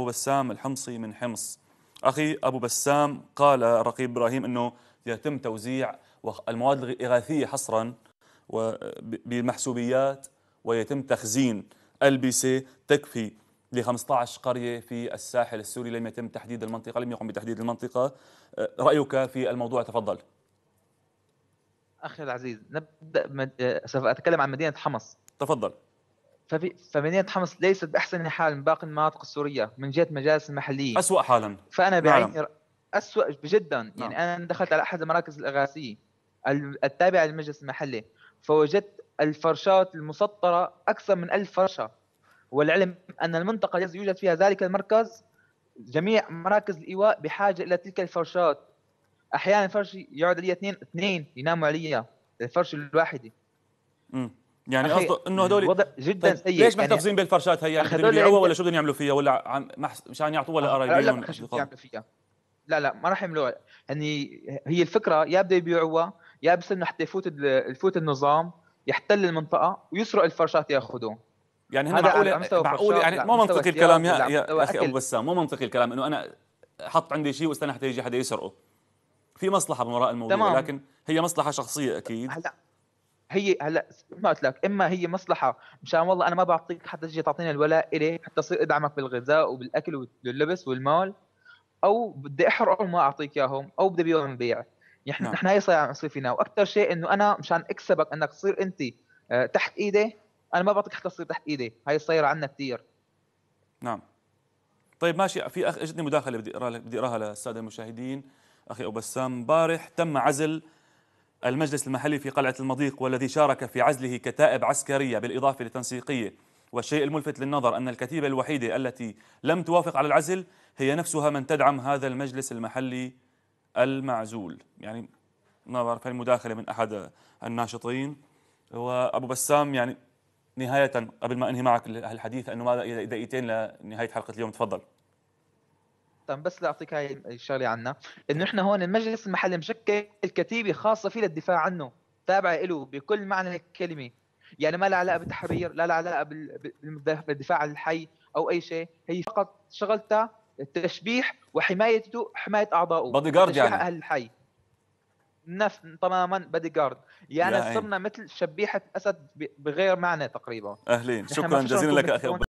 أبو بسام الحمصي من حمص أخي أبو بسام قال رقيب إبراهيم أنه يتم توزيع المواد الإغاثية حصرا بمحسوبيات ويتم تخزين ألبسة تكفي ل 15 قرية في الساحل السوري لم يتم تحديد المنطقة لم يقم بتحديد المنطقة أه، رأيك في الموضوع تفضل أخي العزيز نبدأ أه، سوف أتكلم عن مدينة حمص تفضل فمدينة حمص ليست بأحسن حال من باقي المناطق السورية من جهة مجالس المحلية أسوأ حالا فأنا نعم. بعيني أسوأ جدا يعني نعم. أنا دخلت على أحد المراكز الأغاثية التابعة للمجلس المحلي فوجدت الفرشات المسطرة أكثر من ألف فرشة والعلم أن المنطقة التي يوجد فيها ذلك المركز جميع مراكز الإيواء بحاجة إلى تلك الفرشات أحيانا فرش يقعد لي اثنين اثنين يناموا عليها الفرش الواحدة يعني قصده انه هدول وضع جدا طيب، سيء ليش يعني محتفظين يعني بالفرشات هي يعني يبيعوها ولا شو بدهم يعملوا فيها ولا عم مشان يعطوها آه، لقرايبهم لا لا لا لا ما راح يعملوها يعني هي الفكره يا بده يبيعوها يا بستنوا حتى يفوت يفوت النظام يحتل المنطقه ويسرق الفرشات ياخذوه يعني هنا معقول معقول يعني مو منطقي الكلام يا, يا اخي ابو بسام مو منطقي الكلام انه انا حط عندي شيء واستنى حتى يجي حدا يسرقه في مصلحه من وراء الموضوع لكن هي مصلحه شخصيه اكيد هلا هي هلا ما قلت لك اما هي مصلحه مشان والله انا ما بعطيك حتى تجي تعطيني الولاء الي حتى اصير ادعمك بالغذاء وبالاكل واللبس والمال او بدي احرقهم وما اعطيك اياهم او بدي ابيع ونبيع نحن نعم. نحن هي صايره عم فينا واكثر شيء انه انا مشان اكسبك انك تصير انت آه، تحت ايدي انا ما بعطيك حتى تصير تحت ايدي هاي صايره عنا كثير نعم طيب ماشي في اخ اجتني مداخله بدي اقراها بدي اقراها للساده المشاهدين اخي ابو بسام امبارح تم عزل المجلس المحلي في قلعة المضيق والذي شارك في عزله كتائب عسكرية بالإضافة لتنسيقية والشيء الملفت للنظر أن الكتيبة الوحيدة التي لم توافق على العزل هي نفسها من تدعم هذا المجلس المحلي المعزول يعني نظر في المداخلة من أحد الناشطين وأبو بسام يعني نهاية قبل ما أنهي معك الحديث أنه ما دقيقتين لنهاية حلقة اليوم تفضل بس لاعطيك هاي الشغله عنا انه احنا هون المجلس المحلي مشكل كتيبه خاصه فيه للدفاع عنه تابعه له بكل معنى الكلمه يعني ما لها علاقه بالتحرير لا لها علاقه بالدفاع عن الحي او اي شيء هي فقط شغلتها التشبيح وحمايته حمايه اعضائه بادي جارد يعني اهل الحي نفس تماما بادي جارد يعني صرنا مثل شبيحه اسد بغير معنى تقريبا اهلين شكرا جزيلا لك اخي